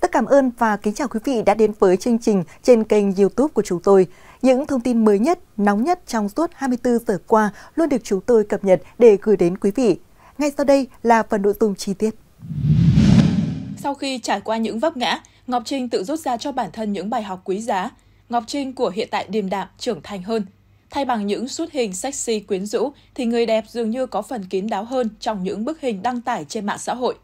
tất cảm ơn và kính chào quý vị đã đến với chương trình trên kênh YouTube của chúng tôi. Những thông tin mới nhất, nóng nhất trong suốt 24 giờ qua luôn được chúng tôi cập nhật để gửi đến quý vị. Ngay sau đây là phần nội dung chi tiết. Sau khi trải qua những vấp ngã, Ngọc Trinh tự rút ra cho bản thân những bài học quý giá. Ngọc Trinh của hiện tại điềm đạm, trưởng thành hơn. Thay bằng những sút hình sexy quyến rũ thì người đẹp dường như có phần kín đáo hơn trong những bức hình đăng tải trên mạng xã hội.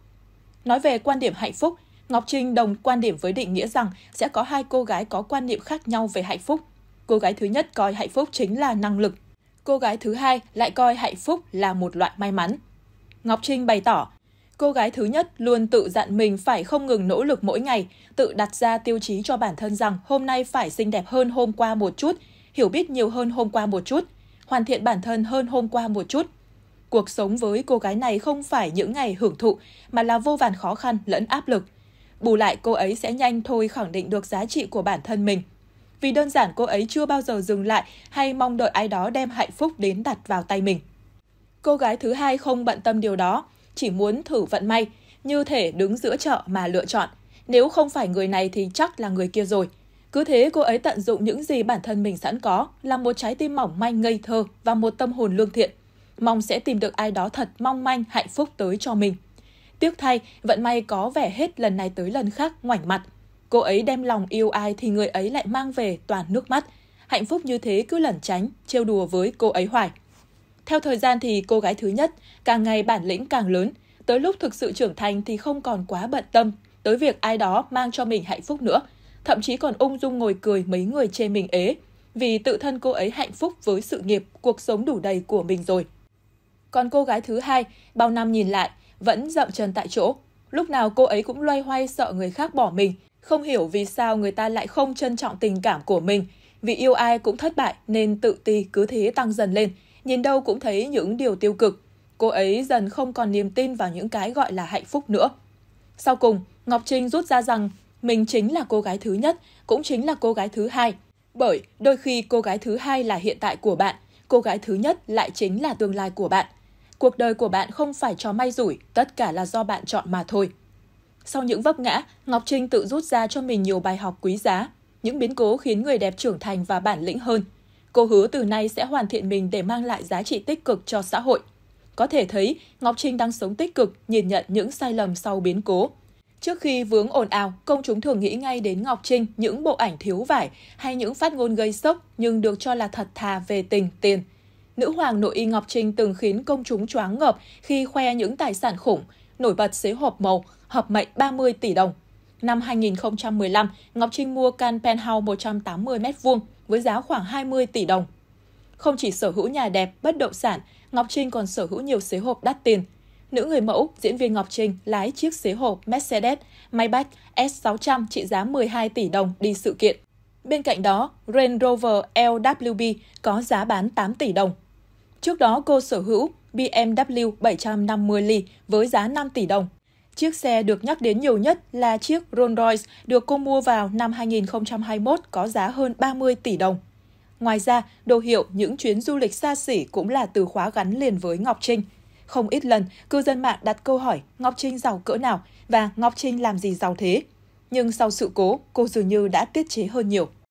Nói về quan điểm hạnh phúc Ngọc Trinh đồng quan điểm với định nghĩa rằng sẽ có hai cô gái có quan niệm khác nhau về hạnh phúc. Cô gái thứ nhất coi hạnh phúc chính là năng lực. Cô gái thứ hai lại coi hạnh phúc là một loại may mắn. Ngọc Trinh bày tỏ, cô gái thứ nhất luôn tự dặn mình phải không ngừng nỗ lực mỗi ngày, tự đặt ra tiêu chí cho bản thân rằng hôm nay phải xinh đẹp hơn hôm qua một chút, hiểu biết nhiều hơn hôm qua một chút, hoàn thiện bản thân hơn hôm qua một chút. Cuộc sống với cô gái này không phải những ngày hưởng thụ mà là vô vàn khó khăn lẫn áp lực. Bù lại cô ấy sẽ nhanh thôi khẳng định được giá trị của bản thân mình. Vì đơn giản cô ấy chưa bao giờ dừng lại hay mong đợi ai đó đem hạnh phúc đến đặt vào tay mình. Cô gái thứ hai không bận tâm điều đó, chỉ muốn thử vận may, như thể đứng giữa chợ mà lựa chọn. Nếu không phải người này thì chắc là người kia rồi. Cứ thế cô ấy tận dụng những gì bản thân mình sẵn có, là một trái tim mỏng manh ngây thơ và một tâm hồn lương thiện. Mong sẽ tìm được ai đó thật mong manh hạnh phúc tới cho mình. Tiếc thay, vận may có vẻ hết lần này tới lần khác ngoảnh mặt. Cô ấy đem lòng yêu ai thì người ấy lại mang về toàn nước mắt. Hạnh phúc như thế cứ lẩn tránh, trêu đùa với cô ấy hoài. Theo thời gian thì cô gái thứ nhất, càng ngày bản lĩnh càng lớn, tới lúc thực sự trưởng thành thì không còn quá bận tâm tới việc ai đó mang cho mình hạnh phúc nữa, thậm chí còn ung dung ngồi cười mấy người chê mình ế, vì tự thân cô ấy hạnh phúc với sự nghiệp, cuộc sống đủ đầy của mình rồi. Còn cô gái thứ hai, bao năm nhìn lại, vẫn dậm chân tại chỗ. Lúc nào cô ấy cũng loay hoay sợ người khác bỏ mình, không hiểu vì sao người ta lại không trân trọng tình cảm của mình. Vì yêu ai cũng thất bại nên tự ti cứ thế tăng dần lên, nhìn đâu cũng thấy những điều tiêu cực. Cô ấy dần không còn niềm tin vào những cái gọi là hạnh phúc nữa. Sau cùng, Ngọc Trinh rút ra rằng mình chính là cô gái thứ nhất, cũng chính là cô gái thứ hai. Bởi đôi khi cô gái thứ hai là hiện tại của bạn, cô gái thứ nhất lại chính là tương lai của bạn cuộc đời của bạn không phải cho may rủi, tất cả là do bạn chọn mà thôi. Sau những vấp ngã, Ngọc Trinh tự rút ra cho mình nhiều bài học quý giá. Những biến cố khiến người đẹp trưởng thành và bản lĩnh hơn. Cô hứa từ nay sẽ hoàn thiện mình để mang lại giá trị tích cực cho xã hội. Có thể thấy, Ngọc Trinh đang sống tích cực, nhìn nhận những sai lầm sau biến cố. Trước khi vướng ồn ào, công chúng thường nghĩ ngay đến Ngọc Trinh những bộ ảnh thiếu vải hay những phát ngôn gây sốc nhưng được cho là thật thà về tình, tiền – nữ hoàng nội y Ngọc Trinh từng khiến công chúng choáng ngợp khi khoe những tài sản khủng, nổi bật xế hộp màu, hợp mệnh 30 tỷ đồng. Năm 2015, Ngọc Trinh mua căn penthouse 180m2 với giá khoảng 20 tỷ đồng. Không chỉ sở hữu nhà đẹp, bất động sản, Ngọc Trinh còn sở hữu nhiều xế hộp đắt tiền. Nữ người mẫu, diễn viên Ngọc Trinh lái chiếc xế hộp Mercedes Maybach S600 trị giá 12 tỷ đồng đi sự kiện. Bên cạnh đó, Range Rover LWB có giá bán 8 tỷ đồng Trước đó, cô sở hữu BMW 750 ly với giá 5 tỷ đồng. Chiếc xe được nhắc đến nhiều nhất là chiếc Rolls-Royce được cô mua vào năm 2021 có giá hơn 30 tỷ đồng. Ngoài ra, đồ hiệu những chuyến du lịch xa xỉ cũng là từ khóa gắn liền với Ngọc Trinh. Không ít lần, cư dân mạng đặt câu hỏi Ngọc Trinh giàu cỡ nào và Ngọc Trinh làm gì giàu thế? Nhưng sau sự cố, cô dường như đã tiết chế hơn nhiều.